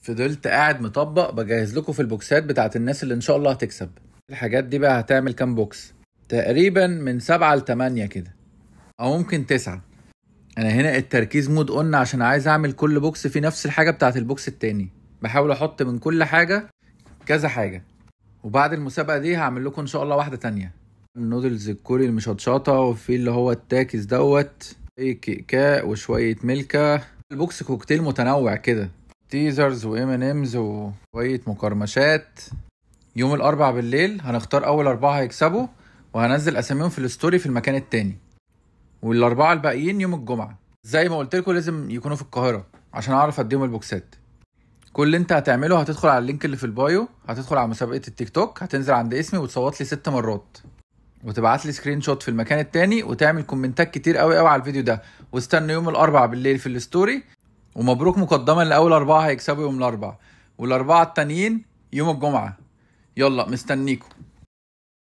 فضلت قاعد مطبق بجهز لكم في البوكسات بتاعت الناس اللي ان شاء الله هتكسب الحاجات دي بقى هتعمل كام بوكس تقريبا من سبعة لتمانية كده او ممكن تسعة انا هنا التركيز مود قلنا عشان عايز اعمل كل بوكس فيه نفس الحاجة بتاعت البوكس التاني بحاول احط من كل حاجة كذا حاجة وبعد المسابقة دي هعمل لكم ان شاء الله واحدة تانية النودلز الكوري المشطشطة وفي اللي هو التاكس دوت إيه، كيكاء وشوية ملكة البوكس كوكتيل متنوع كده تيزرز وام ان امز وشويه مقرمشات يوم الاربع بالليل هنختار اول اربعه هيكسبوا وهنزل اساميهم في الستوري في المكان التاني والاربعه الباقيين يوم الجمعه زي ما قلت لكم لازم يكونوا في القاهره عشان اعرف اديهم البوكسات كل اللي انت هتعمله هتدخل على اللينك اللي في البايو هتدخل على مسابقه التيك توك هتنزل عند اسمي وتصوت لي ست مرات وتبعت لي سكرين شوت في المكان التاني وتعمل كومنتات كتير قوي قوي على الفيديو ده واستنى يوم الاربع بالليل في الستوري ومبروك مقدما لاول اربعه هيكسبوا يوم الاربعه والاربعه التانيين يوم الجمعه يلا مستنيكم